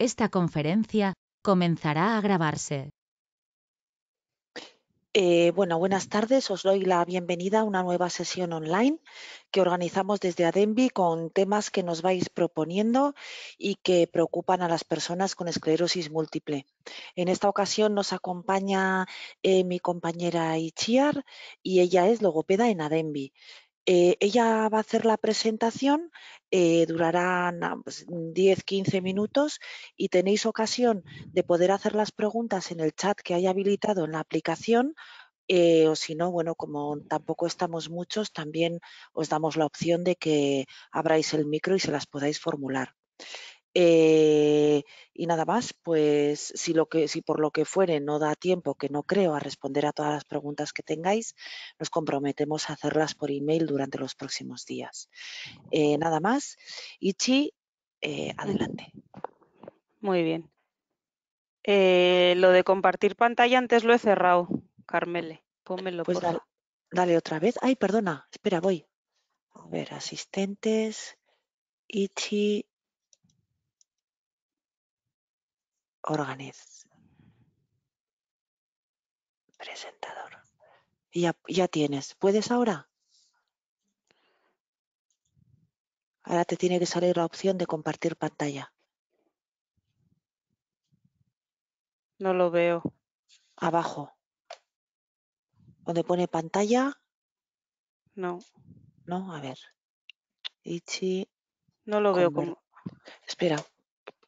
Esta conferencia comenzará a grabarse. Eh, bueno, buenas tardes. Os doy la bienvenida a una nueva sesión online que organizamos desde ADENBI con temas que nos vais proponiendo y que preocupan a las personas con esclerosis múltiple. En esta ocasión nos acompaña eh, mi compañera Ichiar y ella es logopeda en ADENBI. Eh, ella va a hacer la presentación, eh, durarán 10-15 pues, minutos y tenéis ocasión de poder hacer las preguntas en el chat que hay habilitado en la aplicación eh, o si no, bueno, como tampoco estamos muchos, también os damos la opción de que abráis el micro y se las podáis formular. Eh, y nada más, pues si, lo que, por lo que fuere no da tiempo, que no creo, a responder a todas las preguntas que tengáis, nos comprometemos a hacerlas por email durante los próximos días. Eh, nada más. Ichi, eh, adelante. Muy bien. lo de compartir pantalla antes lo he cerrado, Carmele. Pónmelo, pues por dale, dale otra vez. Ay, perdona, espera, voy. A ver, asistentes. Ichi, organiz, presentador. Ya, ya tienes. ¿Puedes ahora? Ahora te tiene que salir la opción de compartir pantalla. No lo veo. Abajo. ¿Dónde pone pantalla. No. No, a ver. Ichi. No lo veo como. Espera,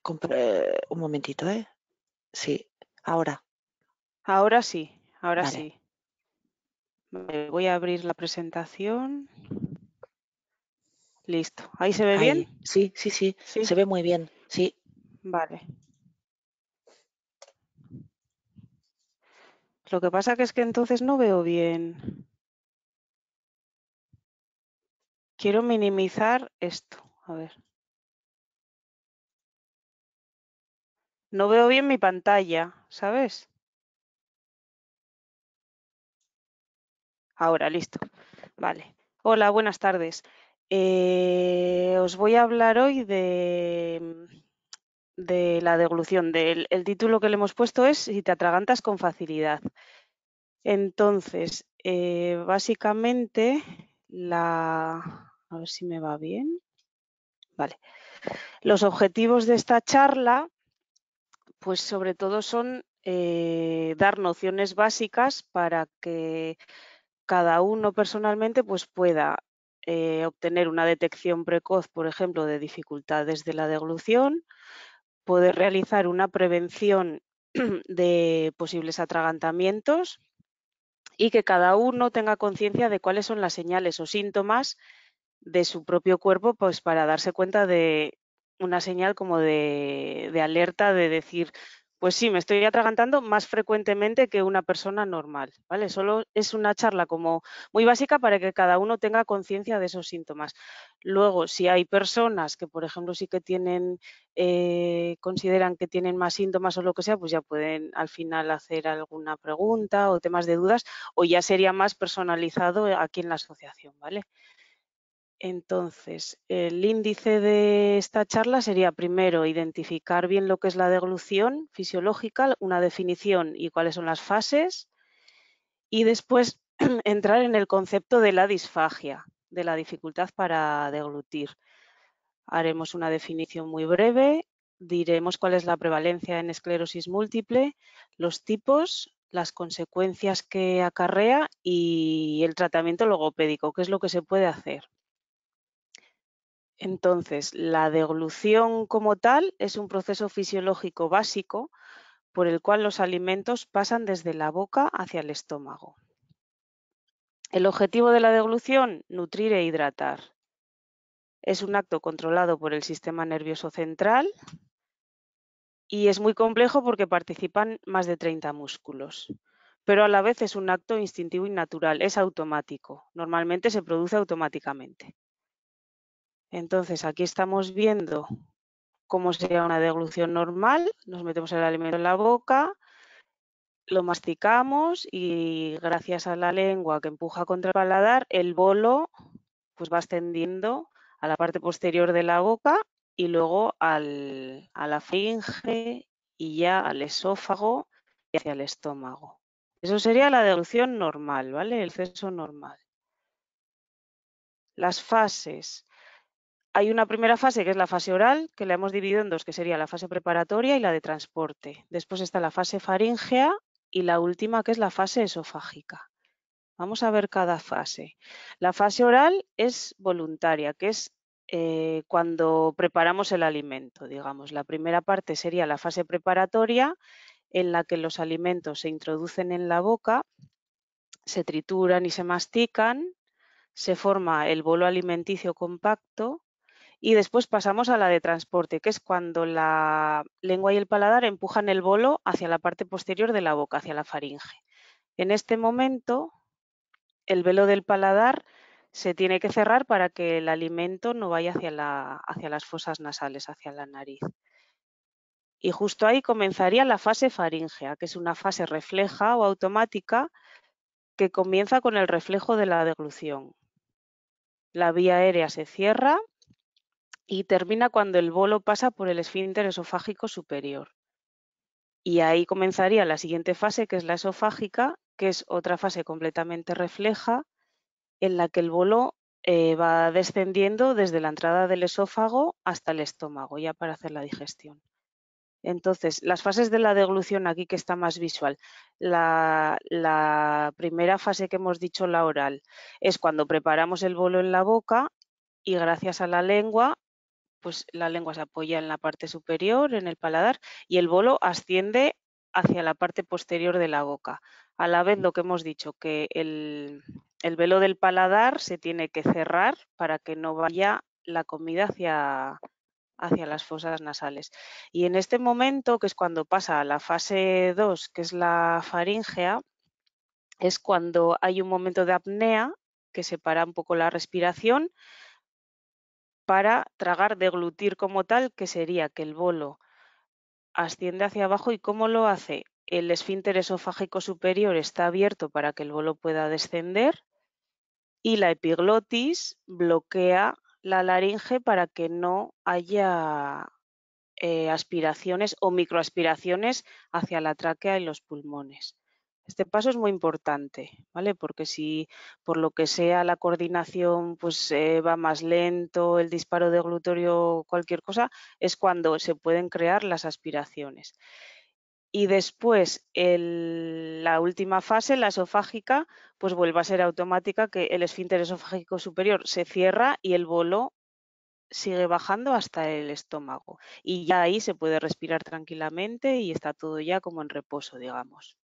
un momentito, ¿eh? Sí, ahora. Ahora sí, ahora sí. voy a abrir la presentación. Listo. ¿Ahí se ve bien? Sí, sí, sí, Se ve muy bien. Sí. Vale. Lo que pasa es que entonces no veo bien. Quiero minimizar esto. A ver. No veo bien mi pantalla, ¿sabes? Ahora, listo. Vale. Hola, buenas tardes. Eh, os voy a hablar hoy de, de la deglución. Del, el título que le hemos puesto es Si te atragantas con facilidad. Entonces, eh, básicamente, la... A ver si me va bien. Vale. Los objetivos de esta charla pues sobre todo son eh, dar nociones básicas para que cada uno personalmente pues pueda eh, obtener una detección precoz, por ejemplo, de dificultades de la deglución, poder realizar una prevención de posibles atragantamientos y que cada uno tenga conciencia de cuáles son las señales o síntomas de su propio cuerpo pues para darse cuenta de una señal como de, alerta de decir, pues sí, me estoy atragantando más frecuentemente que una persona normal, ¿vale? Solo es una charla como muy básica para que cada uno tenga conciencia de esos síntomas. Luego, si hay personas que, por ejemplo, sí que tienen, eh, consideran que tienen más síntomas o lo que sea, pues ya pueden al final hacer alguna pregunta o temas de dudas, o ya sería más personalizado aquí en la asociación, ¿vale? Entonces, el índice de esta charla sería primero identificar bien lo que es la deglución fisiológica, una definición y cuáles son las fases, y después entrar en el concepto de la disfagia, de la dificultad para deglutir. Haremos una definición muy breve, diremos cuál es la prevalencia en esclerosis múltiple, los tipos, las consecuencias que acarrea y el tratamiento logopédico, qué es lo que se puede hacer. Entonces, la deglución como tal es un proceso fisiológico básico por el cual los alimentos pasan desde la boca hacia el estómago. El objetivo de la deglución, nutrir e hidratar. Es un acto controlado por el sistema nervioso central y es muy complejo porque participan más de 30 músculos, pero a la vez es un acto instintivo y natural, es automático, normalmente se produce automáticamente. Entonces, aquí estamos viendo cómo sería una deglución normal. Nos metemos el alimento en la boca, lo masticamos y gracias a la lengua que empuja contra el paladar, el bolo pues va ascendiendo a la parte posterior de la boca y luego a la faringe y ya al esófago y hacia el estómago. Eso sería la deglución normal, ¿vale? El censo normal. Las fases. Hay una primera fase que es la fase oral, que la hemos dividido en dos, que sería la fase preparatoria y la de transporte. Después está la fase faríngea y la última que es la fase esofágica. Vamos a ver cada fase. La fase oral es voluntaria, que es eh, cuando preparamos el alimento, digamos. La primera parte sería la fase preparatoria, en la que los alimentos se introducen en la boca, se trituran y se mastican, se forma el bolo alimenticio compacto, y después pasamos a la de transporte, que es cuando la lengua y el paladar empujan el bolo hacia la parte posterior de la boca, hacia la faringe. En este momento, el velo del paladar se tiene que cerrar para que el alimento no vaya hacia, las fosas nasales, hacia la nariz. Y justo ahí comenzaría la fase faringea, que es una fase refleja o automática que comienza con el reflejo de la deglución. La vía aérea se cierra y termina cuando el bolo pasa por el esfínter esofágico superior. Y ahí comenzaría la siguiente fase, que es la esofágica, que es otra fase completamente refleja, en la que el bolo eh, va descendiendo desde la entrada del esófago hasta el estómago, ya para hacer la digestión. Entonces, las fases de la deglución aquí que está más visual. La, la, primera fase que hemos dicho, la oral, es cuando preparamos el bolo en la boca y gracias a la lengua pues la lengua se apoya en la parte superior, en el paladar, y el bolo asciende hacia la parte posterior de la boca. A la vez lo que hemos dicho, que el, velo del paladar se tiene que cerrar para que no vaya la comida hacia, hacia las fosas nasales. Y en este momento, que es cuando pasa a la fase 2, que es la faríngea, es cuando hay un momento de apnea que separa un poco la respiración para tragar, deglutir como tal, que sería que el bolo asciende hacia abajo y cómo lo hace. El esfínter esofágico superior está abierto para que el bolo pueda descender y la epiglotis bloquea la laringe para que no haya eh, aspiraciones o microaspiraciones hacia la tráquea y los pulmones. Este paso es muy importante, ¿vale? Porque si por lo que sea la coordinación pues eh, va más lento, el disparo de glutorio, cualquier cosa, es cuando se pueden crear las aspiraciones. Y después, la última fase, la esofágica, pues vuelve a ser automática, que el esfínter esofágico superior se cierra y el bolo sigue bajando hasta el estómago. Y ya ahí se puede respirar tranquilamente y está todo ya como en reposo, digamos.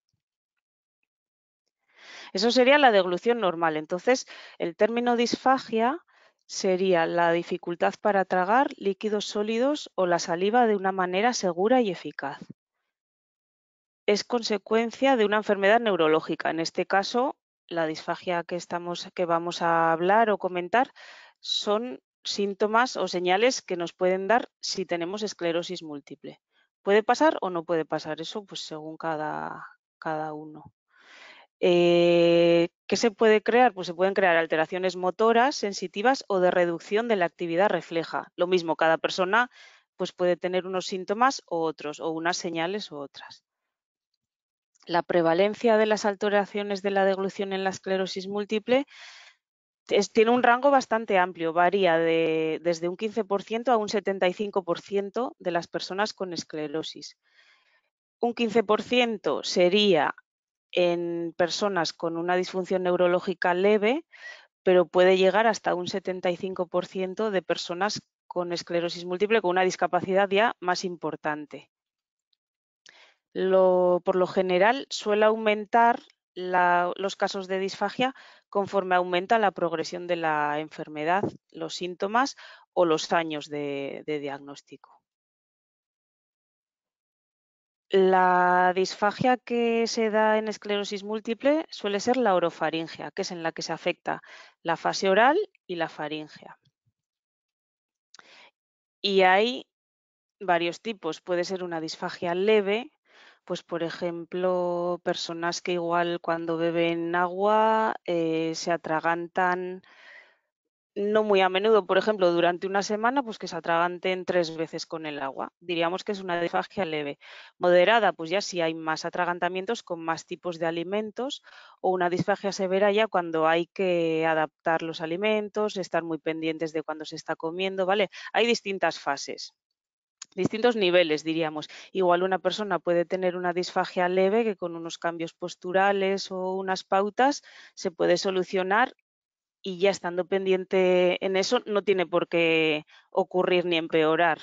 Eso sería la deglución normal. Entonces, el término disfagia sería la dificultad para tragar líquidos sólidos o la saliva de una manera segura y eficaz. Es consecuencia de una enfermedad neurológica. En este caso, la disfagia que, que vamos a hablar o comentar son síntomas o señales que nos pueden dar si tenemos esclerosis múltiple. ¿Puede pasar o no puede pasar? Eso pues según cada uno. Eh, ¿Qué se puede crear? Pues se pueden crear alteraciones motoras, sensitivas o de reducción de la actividad refleja. Lo mismo, cada persona pues puede tener unos síntomas u otros, o unas señales u otras. La prevalencia de las alteraciones de la deglución en la esclerosis múltiple tiene un rango bastante amplio, varía desde un 15% a un 75% de las personas con esclerosis. Un 15% sería en personas con una disfunción neurológica leve, pero puede llegar hasta un 75% de personas con esclerosis múltiple con una discapacidad ya más importante. por lo general suele aumentar los casos de disfagia conforme aumenta la progresión de la enfermedad, los síntomas o los años de diagnóstico. La disfagia que se da en esclerosis múltiple suele ser la orofaringea, que es en la que se afecta la fase oral y la faringea. Y hay varios tipos. Puede ser una disfagia leve, pues por ejemplo, personas que igual cuando beben agua eh, se atragantan no muy a menudo, por ejemplo, durante una semana, pues que se atraganten tres veces con el agua. Diríamos que es una disfagia leve. Moderada, pues ya si hay más atragantamientos con más tipos de alimentos o una disfagia severa ya cuando hay que adaptar los alimentos, estar muy pendientes de cuando se está comiendo, ¿vale? Hay distintas fases distintos niveles, diríamos. Igual una persona puede tener una disfagia leve que con unos cambios posturales o unas pautas se puede solucionar y ya estando pendiente en eso no tiene por qué ocurrir ni empeorar.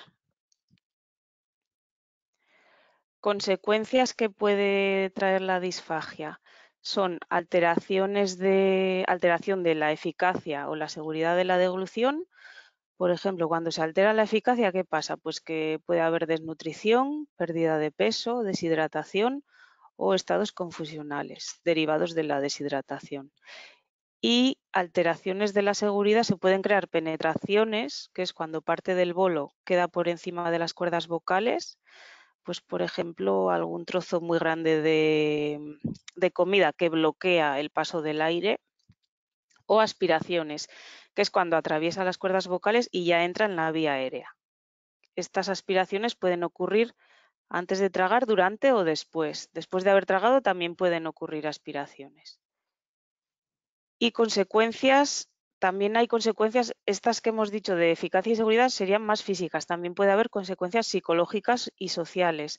Consecuencias que puede traer la disfagia son alteraciones de, alteración de la eficacia o la seguridad de la deglución. Por ejemplo, cuando se altera la eficacia, ¿qué pasa? Pues que puede haber desnutrición, pérdida de peso, deshidratación o estados confusionales derivados de la deshidratación y alteraciones de la seguridad se pueden crear penetraciones, que es cuando parte del bolo queda por encima de las cuerdas vocales, pues por ejemplo algún trozo muy grande de, de comida que bloquea el paso del aire o aspiraciones, que es cuando atraviesa las cuerdas vocales y ya entra en la vía aérea. Estas aspiraciones pueden ocurrir antes de tragar, durante o después. Después de haber tragado también pueden ocurrir aspiraciones y consecuencias, también hay consecuencias, estas que hemos dicho de eficacia y seguridad serían más físicas, también puede haber consecuencias psicológicas y sociales.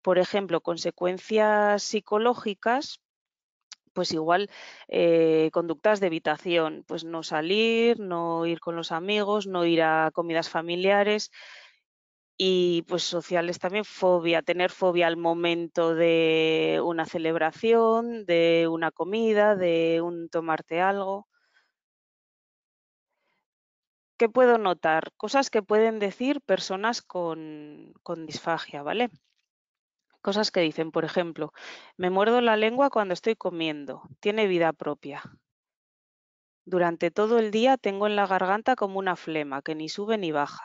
Por ejemplo, consecuencias psicológicas, pues igual eh, conductas de evitación, pues no salir, no ir con los amigos, no ir a comidas familiares, y pues sociales también fobia, tener fobia al momento de una celebración, de una comida, de un tomarte algo. ¿Qué puedo notar? Cosas que pueden decir personas con, con disfagia, ¿vale? Cosas que dicen, por ejemplo, me muerdo la lengua cuando estoy comiendo, tiene vida propia. Durante todo el día tengo en la garganta como una flema que ni sube ni baja.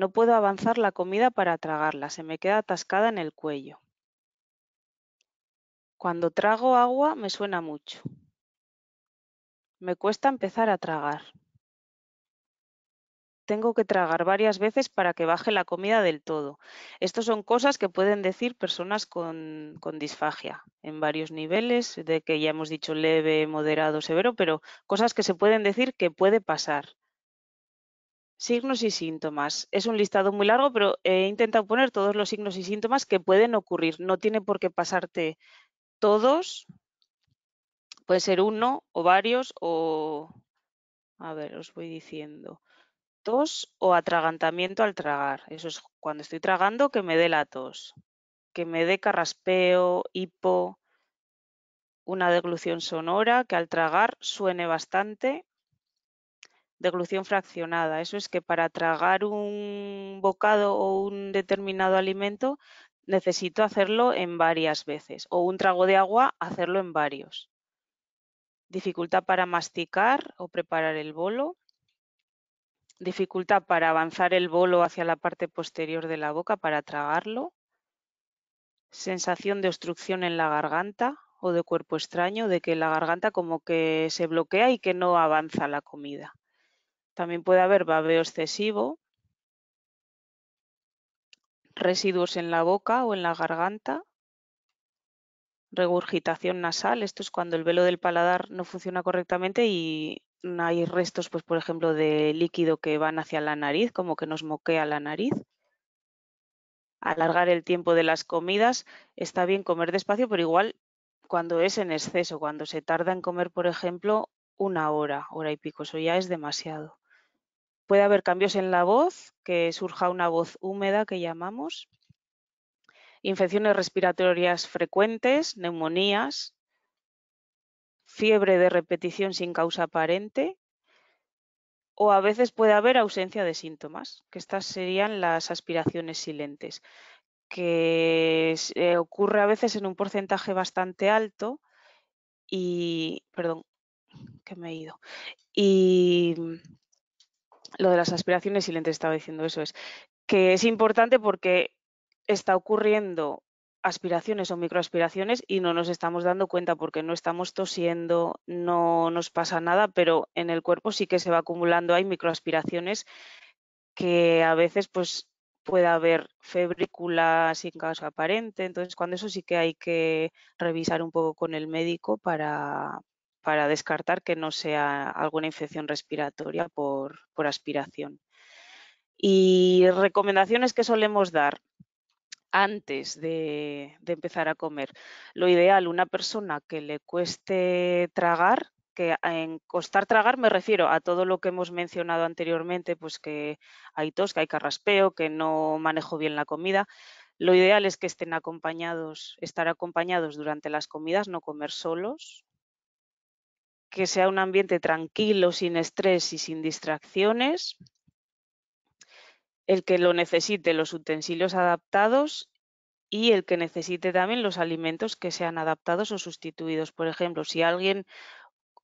No puedo avanzar la comida para tragarla, se me queda atascada en el cuello. Cuando trago agua me suena mucho. Me cuesta empezar a tragar. Tengo que tragar varias veces para que baje la comida del todo. Estas son cosas que pueden decir personas con, con, disfagia en varios niveles, de que ya hemos dicho leve, moderado, severo, pero cosas que se pueden decir que puede pasar. Signos y síntomas. Es un listado muy largo, pero he intentado poner todos los signos y síntomas que pueden ocurrir. No tiene por qué pasarte todos. Puede ser uno o varios o... A ver, os voy diciendo. Tos o atragantamiento al tragar. Eso es cuando estoy tragando que me dé la tos. Que me dé carraspeo, hipo, una deglución sonora que al tragar suene bastante deglución fraccionada. Eso es que para tragar un bocado o un determinado alimento necesito hacerlo en varias veces o un trago de agua hacerlo en varios. Dificultad para masticar o preparar el bolo. Dificultad para avanzar el bolo hacia la parte posterior de la boca para tragarlo. Sensación de obstrucción en la garganta o de cuerpo extraño, de que la garganta como que se bloquea y que no avanza la comida. También puede haber babeo excesivo, residuos en la boca o en la garganta, regurgitación nasal, esto es cuando el velo del paladar no funciona correctamente y hay restos, pues por ejemplo, de líquido que van hacia la nariz, como que nos moquea la nariz. Alargar el tiempo de las comidas, está bien comer despacio, pero igual cuando es en exceso, cuando se tarda en comer, por ejemplo, una hora, hora y pico, eso ya es demasiado. Puede haber cambios en la voz, que surja una voz húmeda que llamamos, infecciones respiratorias frecuentes, neumonías, fiebre de repetición sin causa aparente o a veces puede haber ausencia de síntomas, que estas serían las aspiraciones silentes, que eh, ocurre a veces en un porcentaje bastante alto y, perdón, que me he ido, y lo de las aspiraciones, y le estaba diciendo eso, es que es importante porque está ocurriendo aspiraciones o microaspiraciones y no nos estamos dando cuenta porque no estamos tosiendo, no nos pasa nada, pero en el cuerpo sí que se va acumulando, hay microaspiraciones que a veces pues puede haber febrícula sin causa aparente, entonces cuando eso sí que hay que revisar un poco con el médico para, para descartar que no sea alguna infección respiratoria por, aspiración. Y recomendaciones que solemos dar antes de, empezar a comer. Lo ideal, una persona que le cueste tragar, que en costar tragar me refiero a todo lo que hemos mencionado anteriormente, pues que hay tos, que hay carraspeo, que no manejo bien la comida. Lo ideal es que estén acompañados, estar acompañados durante las comidas, no comer solos, que sea un ambiente tranquilo, sin estrés y sin distracciones. El que lo necesite, los utensilios adaptados y el que necesite también los alimentos que sean adaptados o sustituidos. Por ejemplo, si alguien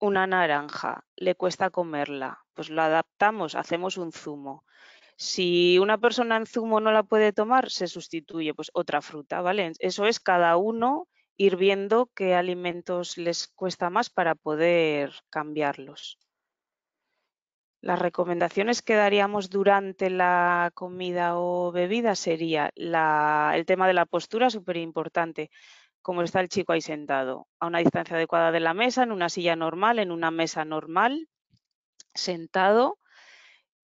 una naranja le cuesta comerla, pues la adaptamos, hacemos un zumo. Si una persona en zumo no la puede tomar, se sustituye pues otra fruta, ¿vale? Eso es cada uno ir viendo qué alimentos les cuesta más para poder cambiarlos. Las recomendaciones que daríamos durante la comida o bebida sería el tema de la postura, súper importante, como está el chico ahí sentado, a una distancia adecuada de la mesa, en una silla normal, en una mesa normal, sentado.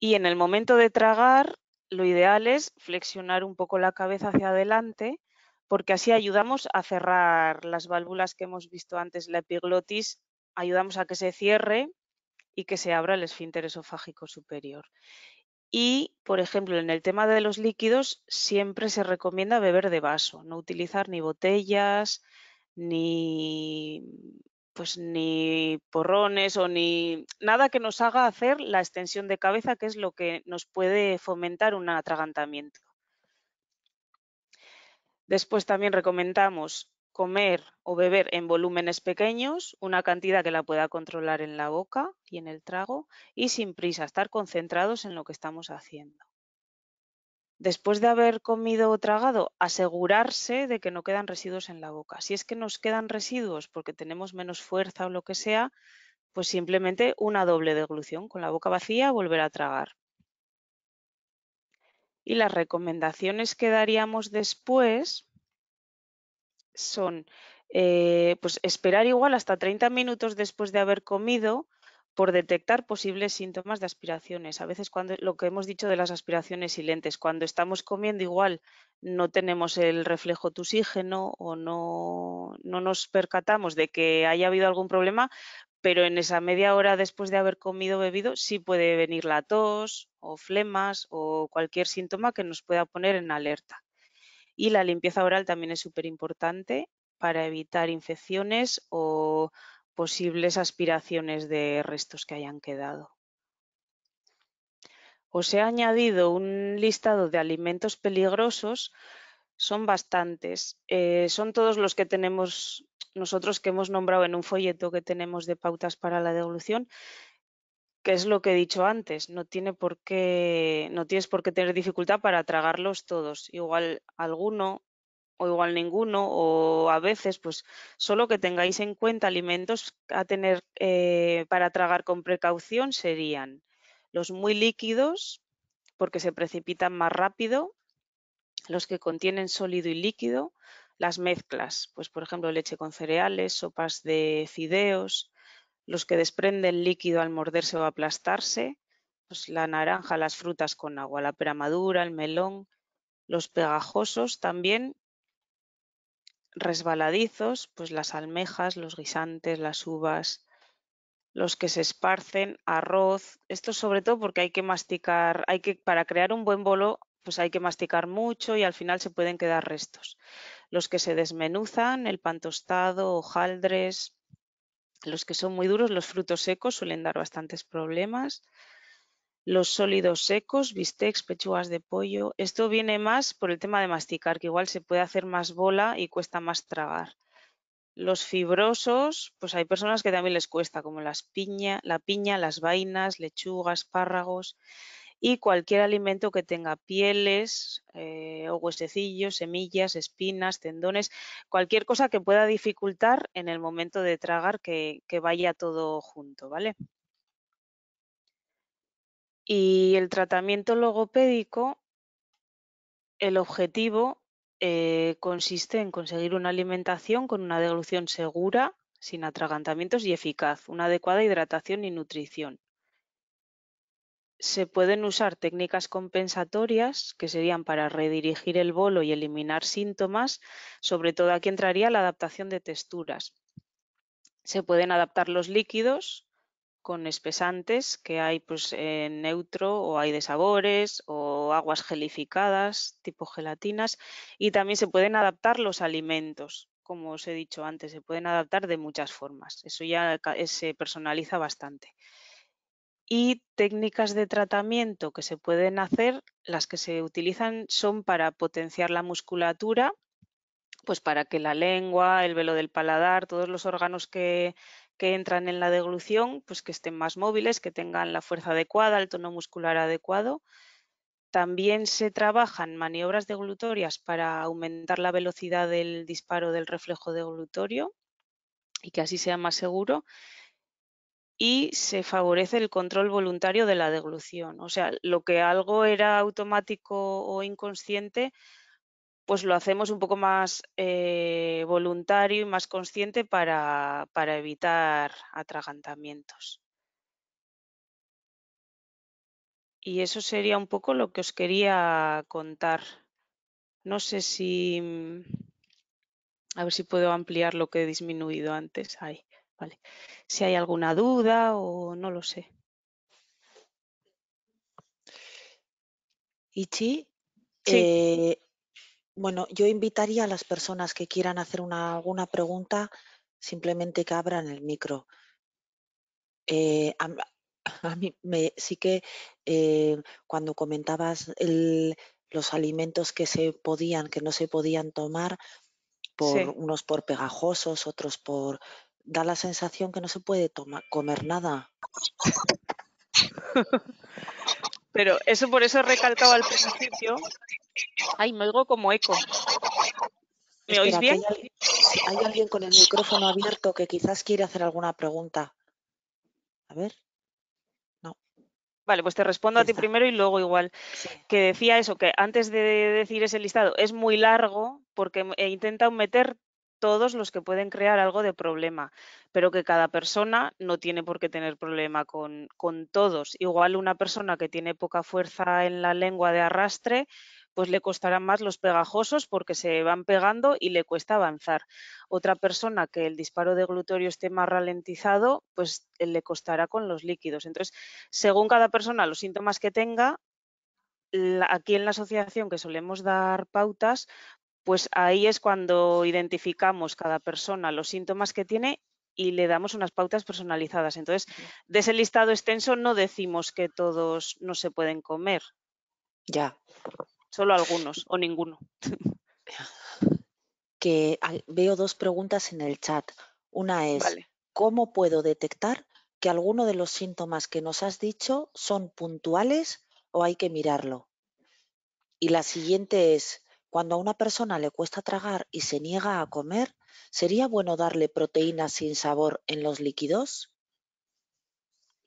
Y en el momento de tragar, lo ideal es flexionar un poco la cabeza hacia adelante porque así ayudamos a cerrar las válvulas que hemos visto antes, la epiglotis, ayudamos a que se cierre y que se abra el esfínter esofágico superior. Y, por ejemplo, en el tema de los líquidos, siempre se recomienda beber de vaso, no utilizar ni botellas, ni, pues, ni porrones o ni nada que nos haga hacer la extensión de cabeza, que es lo que nos puede fomentar un atragantamiento. Después también recomendamos comer o beber en volúmenes pequeños, una cantidad que la pueda controlar en la boca y en el trago y sin prisa, estar concentrados en lo que estamos haciendo. Después de haber comido o tragado, asegurarse de que no quedan residuos en la boca. Si es que nos quedan residuos porque tenemos menos fuerza o lo que sea, pues simplemente una doble deglución, con la boca vacía, volver a tragar. Y las recomendaciones que daríamos después son eh, pues esperar igual hasta 30 minutos después de haber comido por detectar posibles síntomas de aspiraciones. A veces cuando lo que hemos dicho de las aspiraciones lentes, cuando estamos comiendo igual no tenemos el reflejo tusígeno o no, no nos percatamos de que haya habido algún problema, pero en esa media hora después de haber comido o bebido sí puede venir la tos o flemas o cualquier síntoma que nos pueda poner en alerta. Y la limpieza oral también es súper importante para evitar infecciones o posibles aspiraciones de restos que hayan quedado. Os he añadido un listado de alimentos peligrosos, son bastantes. Eh, son todos los que tenemos nosotros que hemos nombrado en un folleto que tenemos de pautas para la devolución que es lo que he dicho antes, no, tiene por qué, no tienes por qué tener dificultad para tragarlos todos. Igual alguno o igual ninguno o a veces pues solo que tengáis en cuenta alimentos a tener eh, para tragar con precaución serían los muy líquidos porque se precipitan más rápido, los que contienen sólido y líquido, las mezclas, pues por ejemplo leche con cereales, sopas de fideos, los que desprenden líquido al morderse o aplastarse, pues la naranja, las frutas con agua, la pera madura, el melón, los pegajosos también, resbaladizos, pues las almejas, los guisantes, las uvas, los que se esparcen, arroz, esto sobre todo porque hay que masticar, hay que, para crear un buen bolo, pues hay que masticar mucho y al final se pueden quedar restos. Los que se desmenuzan, el pan tostado, hojaldres, los que son muy duros, los frutos secos, suelen dar bastantes problemas. Los sólidos secos, bistecs, pechugas de pollo. Esto viene más por el tema de masticar, que igual se puede hacer más bola y cuesta más tragar. Los fibrosos, pues hay personas que también les cuesta, como piña, la piña, las vainas, lechugas, párragos y cualquier alimento que tenga pieles eh, o huesecillos, semillas, espinas, tendones, cualquier cosa que pueda dificultar en el momento de tragar que, vaya todo junto, ¿vale? Y el tratamiento logopédico, el objetivo eh, consiste en conseguir una alimentación con una deglución segura, sin atragantamientos y eficaz, una adecuada hidratación y nutrición se pueden usar técnicas compensatorias, que serían para redirigir el bolo y eliminar síntomas, sobre todo aquí entraría la adaptación de texturas. Se pueden adaptar los líquidos con espesantes que hay pues, en neutro o hay de sabores o aguas gelificadas tipo gelatinas y también se pueden adaptar los alimentos, como os he dicho antes, se pueden adaptar de muchas formas. Eso ya se personaliza bastante y técnicas de tratamiento que se pueden hacer, las que se utilizan son para potenciar la musculatura, pues para que la lengua, el velo del paladar, todos los órganos que, entran en la deglución, pues que estén más móviles, que tengan la fuerza adecuada, el tono muscular adecuado. También se trabajan maniobras deglutorias para aumentar la velocidad del disparo del reflejo deglutorio y que así sea más seguro y se favorece el control voluntario de la deglución. O sea, lo que algo era automático o inconsciente, pues lo hacemos un poco más eh, voluntario y más consciente para, para evitar atragantamientos. Y eso sería un poco lo que os quería contar. No sé si... Mm, a ver si puedo ampliar lo que he disminuido antes. Ahí. Vale. Si hay alguna duda o no lo sé. Ichi, sí. Eh, bueno, yo invitaría a las personas que quieran hacer una, alguna pregunta, simplemente que abran el micro. Eh, a, mí sí que eh, cuando comentabas los alimentos que se podían, que no se podían tomar, por, unos por pegajosos, otros por da la sensación que no se puede comer nada. Pero eso por eso he recalcado al principio. Ay, me oigo como eco. ¿Me oís bien? Hay, alguien con el micrófono abierto que quizás quiere hacer alguna pregunta. A ver. No. Vale, pues te respondo a ti primero y luego igual. Que decía eso, que antes de decir ese listado es muy largo porque he intentado meter todos los que pueden crear algo de problema, pero que cada persona no tiene por qué tener problema con, todos. Igual una persona que tiene poca fuerza en la lengua de arrastre, pues le costarán más los pegajosos porque se van pegando y le cuesta avanzar. Otra persona que el disparo de glutorio esté más ralentizado, pues eh, le costará con los líquidos. Entonces, según cada persona, los síntomas que tenga, aquí en la asociación que solemos dar pautas, pues ahí es cuando identificamos cada persona los síntomas que tiene y le damos unas pautas personalizadas. Entonces, de ese listado extenso no decimos que todos no se pueden comer. Ya. Solo algunos o ninguno. Que veo dos preguntas en el chat. Una es, ¿cómo puedo detectar que alguno de los síntomas que nos has dicho son puntuales o hay que mirarlo? Y la siguiente es, cuando a una persona le cuesta tragar y se niega a comer, ¿sería bueno darle proteínas sin sabor en los líquidos?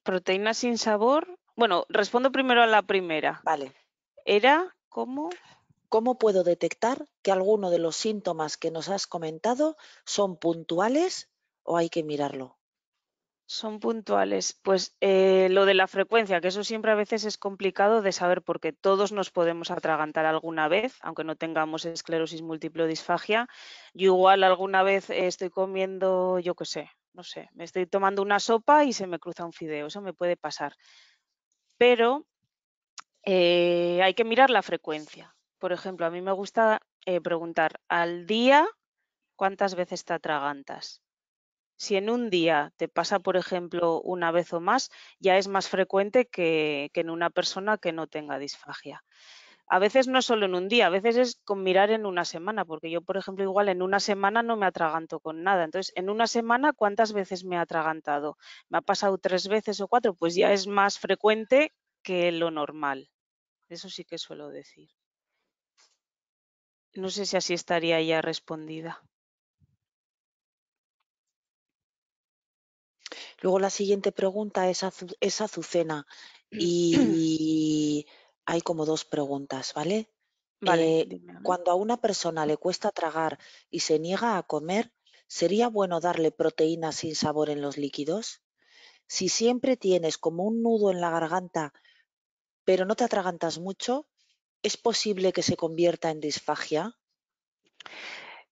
Proteínas sin sabor. Bueno, respondo primero a la primera. Vale. Era cómo. ¿Cómo puedo detectar que alguno de los síntomas que nos has comentado son puntuales o hay que mirarlo? Son puntuales. Pues eh, lo de la frecuencia, que eso siempre a veces es complicado de saber porque todos nos podemos atragantar alguna vez, aunque no tengamos esclerosis múltiple o disfagia. Yo igual alguna vez eh, estoy comiendo, yo qué sé, no sé, me estoy tomando una sopa y se me cruza un fideo, eso me puede pasar. Pero eh, hay que mirar la frecuencia. Por ejemplo, a mí me gusta preguntar al día cuántas veces te atragantas si en un día te pasa, por ejemplo, una vez o más, ya es más frecuente que, en una persona que no tenga disfagia. A veces no solo en un día, a veces es con mirar en una semana, porque yo, por ejemplo, igual en una semana no me atraganto con nada. Entonces, en una semana, ¿cuántas veces me ha atragantado? ¿Me ha pasado tres veces o cuatro? Pues ya es más frecuente que lo normal. Eso sí que suelo decir. No sé si así estaría ya respondida. Luego la siguiente pregunta es, Azucena y, hay como dos preguntas, ¿vale? Vale, eh, cuando a una persona le cuesta tragar y se niega a comer, ¿sería bueno darle proteína sin sabor en los líquidos? Si siempre tienes como un nudo en la garganta, pero no te atragantas mucho, ¿es posible que se convierta en disfagia?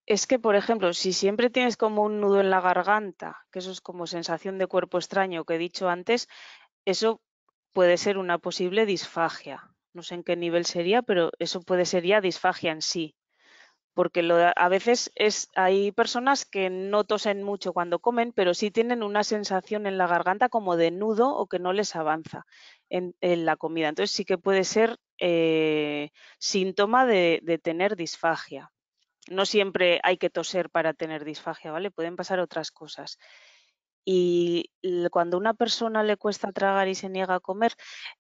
Es que, por ejemplo, si siempre tienes como un nudo en la garganta, que eso es como sensación de cuerpo extraño que he dicho antes, eso puede ser una posible disfagia. No sé en qué nivel sería, pero eso puede ser ya disfagia en sí. Porque a veces es, hay personas que no tosen mucho cuando comen, pero sí tienen una sensación en la garganta como de nudo o que no les avanza en, la comida. Entonces sí que puede ser eh, síntoma de tener disfagia no siempre hay que toser para tener disfagia, ¿vale? Pueden pasar otras cosas. Y cuando a una persona le cuesta tragar y se niega a comer,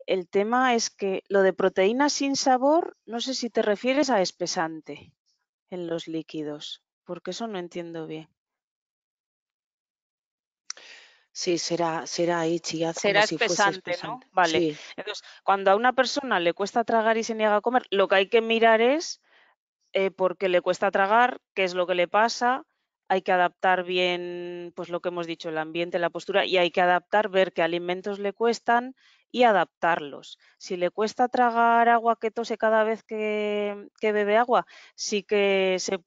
el tema es que lo de proteína sin sabor, no sé si te refieres a espesante en los líquidos, porque eso no entiendo bien. Sí, será, será ahí, Será espesante, ¿no? Vale. Entonces, cuando a una persona le cuesta tragar y se niega a comer, lo que hay que mirar es eh, porque le cuesta tragar, qué es lo que le pasa, hay que adaptar bien, pues lo que hemos dicho, el ambiente, la postura, y hay que adaptar, ver qué alimentos le cuestan y adaptarlos. Si le cuesta tragar agua que tose cada vez que, bebe agua, sí que se,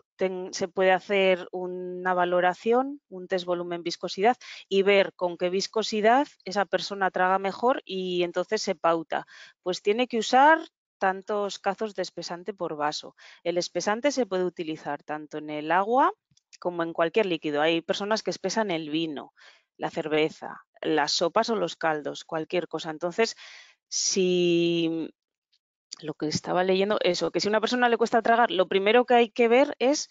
puede hacer una valoración, un test volumen-viscosidad y ver con qué viscosidad esa persona traga mejor y entonces se pauta. Pues tiene que usar tantos cazos de espesante por vaso. El espesante se puede utilizar tanto en el agua como en cualquier líquido. Hay personas que espesan el vino, la cerveza, las sopas o los caldos, cualquier cosa. Entonces, si lo que estaba leyendo, eso, que si a una persona le cuesta tragar, lo primero que hay que ver es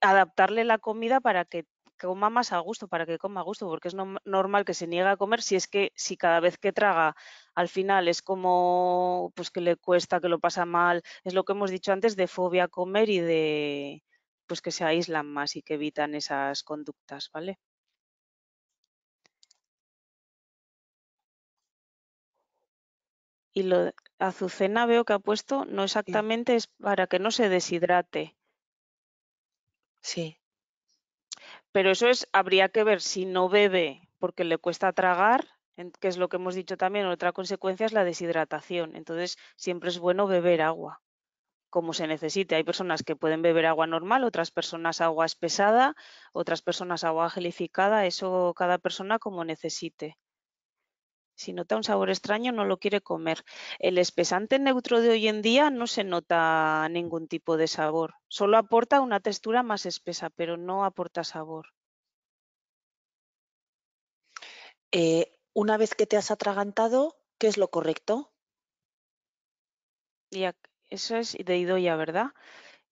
adaptarle la comida para que que coma más a gusto, para que coma a gusto, porque es normal que se niegue a comer si es que si cada vez que traga al final es como pues que le cuesta, que lo pasa mal, es lo que hemos dicho antes de fobia a comer y de pues que se aíslan más y que evitan esas conductas, ¿vale? Y lo de Azucena veo que ha puesto, no exactamente, es para que no se deshidrate. Sí. Pero eso es, habría que ver si no bebe porque le cuesta tragar, que es lo que hemos dicho también, otra consecuencia es la deshidratación. Entonces, siempre es bueno beber agua, como se necesite. Hay personas que pueden beber agua normal, otras personas agua espesada, otras personas agua gelificada, eso cada persona como necesite. Si nota un sabor extraño, no lo quiere comer. El espesante neutro de hoy en día no se nota ningún tipo de sabor. Solo aporta una textura más espesa, pero no aporta sabor. Eh, una vez que te has atragantado, ¿qué es lo correcto? eso es de Idoya, ¿verdad?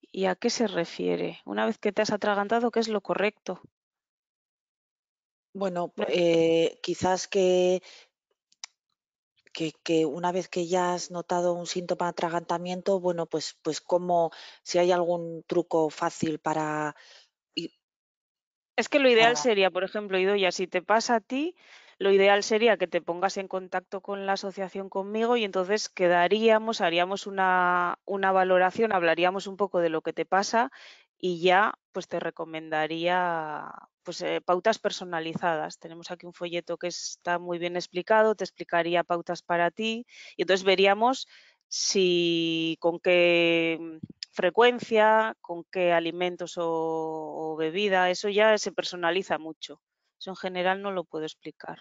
¿Y a qué se refiere? Una vez que te has atragantado, ¿qué es lo correcto? Bueno, eh, quizás que que, una vez que ya has notado un síntoma de atragantamiento, bueno, pues, pues como si hay algún truco fácil para... Es que lo ideal sería, por ejemplo, Idoya, si te pasa a ti, lo ideal sería que te pongas en contacto con la asociación conmigo y entonces quedaríamos, haríamos una, una valoración, hablaríamos un poco de lo que te pasa y ya pues te recomendaría pues, eh, pautas personalizadas. Tenemos aquí un folleto que está muy bien explicado, te explicaría pautas para ti y entonces veríamos si con qué mm, frecuencia, con qué alimentos o, o bebida, eso ya se personaliza mucho. Eso en general no lo puedo explicar.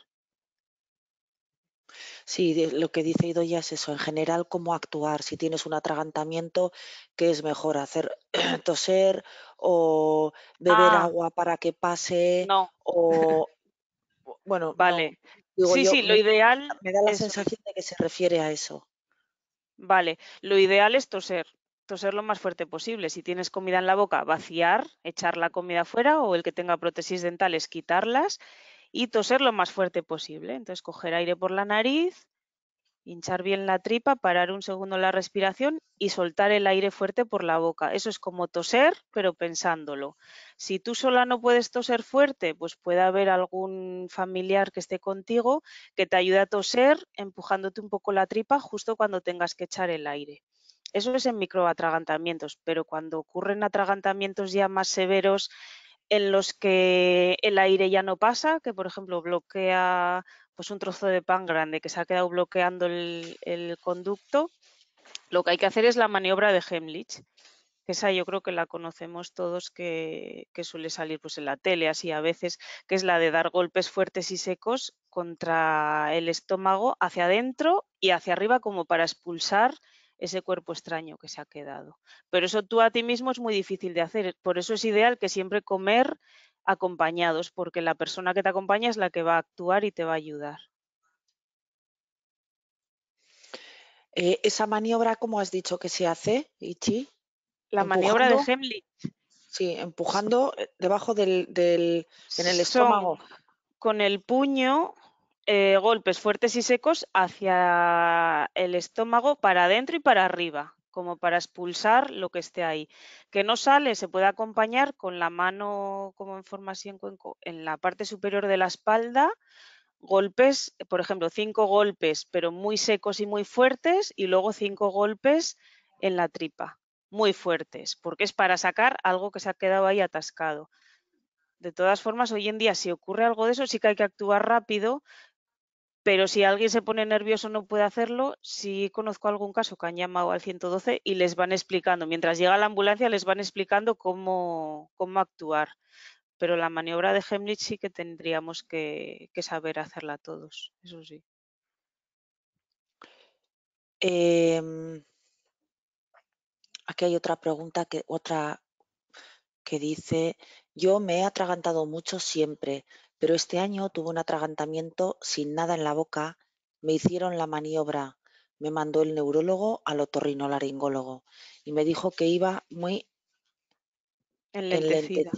Sí, lo que dice Ido es eso, en general cómo actuar, si tienes un atragantamiento, qué es mejor hacer toser o beber ah. agua para que pase no, o bueno, vale. Sí, sí, lo ideal, me da la sensación de que se refiere a eso. Vale, lo ideal es toser, toser lo más fuerte posible. Si tienes comida en la boca, vaciar, echar la comida fuera o el que tenga prótesis dentales, quitarlas y toser lo más fuerte posible. Entonces, coger aire por la nariz, hinchar bien la tripa, parar un segundo la respiración y soltar el aire fuerte por la boca. Eso es como toser, pero pensándolo. Si tú sola no puedes toser fuerte, pues puede haber algún familiar que esté contigo que te ayude a toser empujándote un poco la tripa justo cuando tengas que echar el aire. Eso es en microatragantamientos, pero cuando ocurren atragantamientos ya más severos en los que el aire ya no pasa, que por ejemplo bloquea pues un trozo de pan grande que se ha quedado bloqueando el, conducto, lo que hay que hacer es la maniobra de Hemlich. Esa yo creo que la conocemos todos que, suele salir pues en la tele así a veces, que es la de dar golpes fuertes y secos contra el estómago hacia adentro y hacia arriba como para expulsar ese cuerpo extraño que se ha quedado. Pero eso tú a ti mismo es muy difícil de hacer, por eso es ideal que siempre comer acompañados, porque la persona que te acompaña es la que va a actuar y te va a ayudar. Eh, ¿Esa maniobra, como has dicho que se hace, Ichi? La maniobra de Heimlich. Sí, empujando eh, debajo del, en el estómago. con el puño eh, golpes fuertes y secos hacia el estómago, para adentro y para arriba, como para expulsar lo que esté ahí. Que no sale, se puede acompañar con la mano como en forma así en en la parte superior de la espalda, golpes, por ejemplo, cinco golpes, pero muy secos y muy fuertes, y luego cinco golpes en la tripa, muy fuertes, porque es para sacar algo que se ha quedado ahí atascado. De todas formas, hoy en día, si ocurre algo de eso, sí que hay que actuar rápido pero si alguien se pone nervioso no puede hacerlo, Si conozco algún caso que han llamado al 112 y les van explicando, mientras llega la ambulancia les van explicando cómo, cómo actuar. Pero la maniobra de Hemlich sí que tendríamos que, saber hacerla todos, eso sí. Em, aquí hay otra pregunta que otra que dice yo me he atragantado mucho siempre pero este año tuve un atragantamiento sin nada en la boca, me hicieron la maniobra, me mandó el neurólogo al otorrinolaringólogo y me dijo que iba muy enlentecida.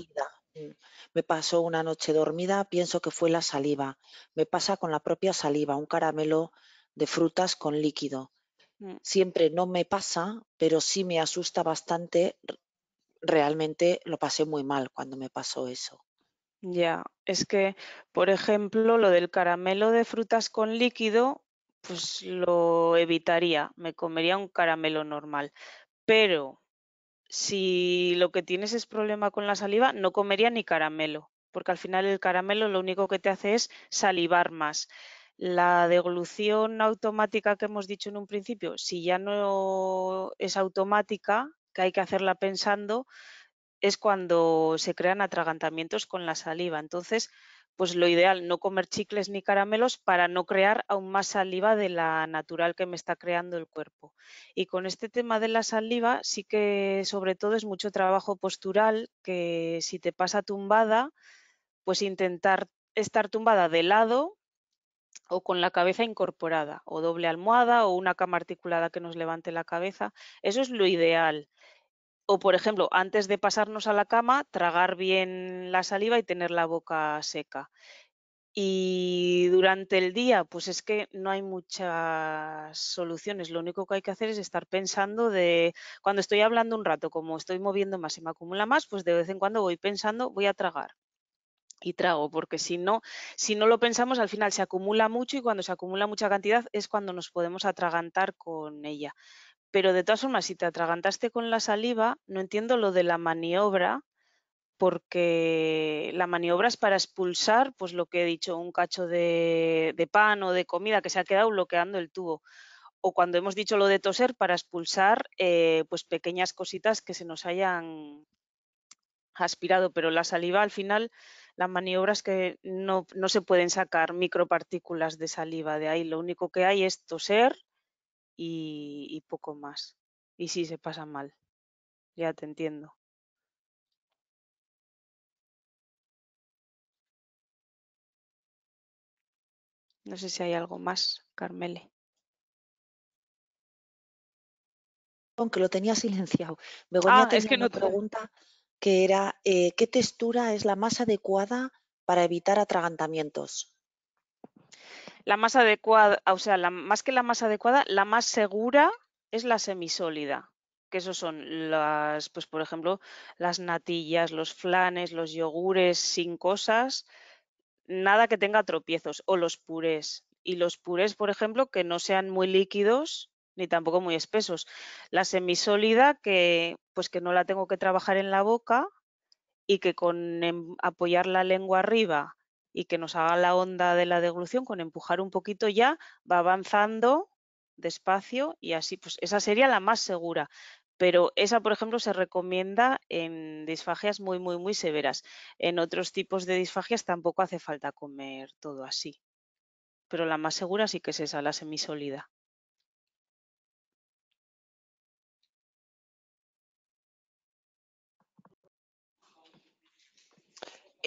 Mm. Me pasó una noche dormida, pienso que fue la saliva. Me pasa con la propia saliva, un caramelo de frutas con líquido. Mm. Siempre no me pasa, pero sí me asusta bastante. Realmente lo pasé muy mal cuando me pasó eso. Ya, es que, por ejemplo, lo del caramelo de frutas con líquido, pues lo evitaría, me comería un caramelo normal. Pero si lo que tienes es problema con la saliva, no comería ni caramelo, porque al final el caramelo lo único que te hace es salivar más. La deglución automática que hemos dicho en un principio, si ya no es automática, que hay que hacerla pensando, es cuando se crean atragantamientos con la saliva. Entonces, pues lo ideal, no comer chicles ni caramelos para no crear aún más saliva de la natural que me está creando el cuerpo. Y con este tema de la saliva, sí que sobre todo es mucho trabajo postural, que si te pasa tumbada, pues intentar estar tumbada de lado o con la cabeza incorporada, o doble almohada o una cama articulada que nos levante la cabeza. Eso es lo ideal. O, por ejemplo, antes de pasarnos a la cama, tragar bien la saliva y tener la boca seca. Y durante el día, pues es que no hay muchas soluciones. Lo único que hay que hacer es estar pensando de, cuando estoy hablando un rato, como estoy moviendo más y me acumula más, pues de vez en cuando voy pensando, voy a tragar y trago, porque si no, si no lo pensamos, al final se acumula mucho y cuando se acumula mucha cantidad es cuando nos podemos atragantar con ella. Pero de todas formas, si te atragantaste con la saliva, no entiendo lo de la maniobra, porque la maniobra es para expulsar, pues lo que he dicho, un cacho de, pan o de comida que se ha quedado bloqueando el tubo o cuando hemos dicho lo de toser para expulsar eh, pues pequeñas cositas que se nos hayan aspirado, pero la saliva al final, las maniobras es que no, no, se pueden sacar micropartículas de saliva de ahí, lo único que hay es toser y, poco más. Y si se pasa mal. Ya te entiendo. No sé si hay algo más, Carmele. Aunque lo tenía silenciado. me voy a pregunta que era eh, ¿qué textura es la más adecuada para evitar atragantamientos? La más adecuada, o sea, la, más que la más adecuada, la más segura es la semisólida, que esos son las, pues por ejemplo, las natillas, los flanes, los yogures sin cosas, nada que tenga tropiezos, o los purés. Y los purés, por ejemplo, que no sean muy líquidos ni tampoco muy espesos. La semisólida que pues que no la tengo que trabajar en la boca y que con em, apoyar la lengua arriba y que nos haga la onda de la deglución con empujar un poquito ya, va avanzando despacio y así, pues esa sería la más segura. Pero esa, por ejemplo, se recomienda en disfagias muy, muy, muy severas. En otros tipos de disfagias tampoco hace falta comer todo así. Pero la más segura sí que es esa, la semisólida.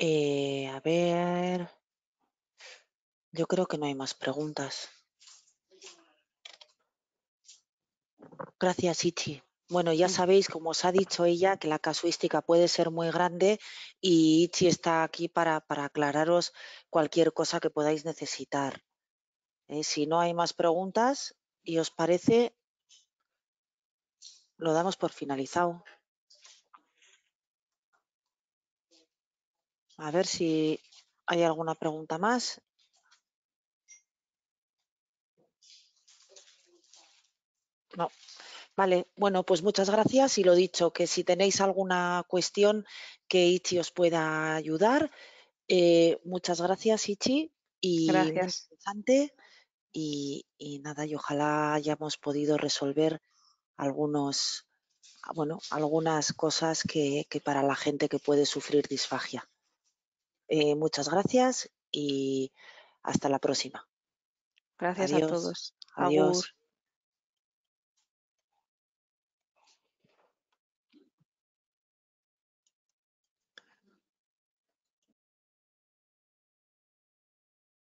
Eh, a ver, yo creo que no hay más preguntas. Gracias, Ichi. Bueno, ya sabéis, como os ha dicho ella, que la casuística puede ser muy grande y Ichi está aquí para, aclararos cualquier cosa que podáis necesitar. Eh, si no hay más preguntas y os parece, lo damos por finalizado. A ver si hay alguna pregunta más. No. Vale, bueno, pues muchas gracias y lo dicho, que si tenéis alguna cuestión que Ichi os pueda ayudar, eh, muchas gracias Ichi gracias. Y, y, nada, y ojalá hayamos podido resolver algunos, bueno, algunas cosas que para la gente que puede sufrir disfagia. Eh, muchas gracias y hasta la próxima. Gracias a todos. Adiós.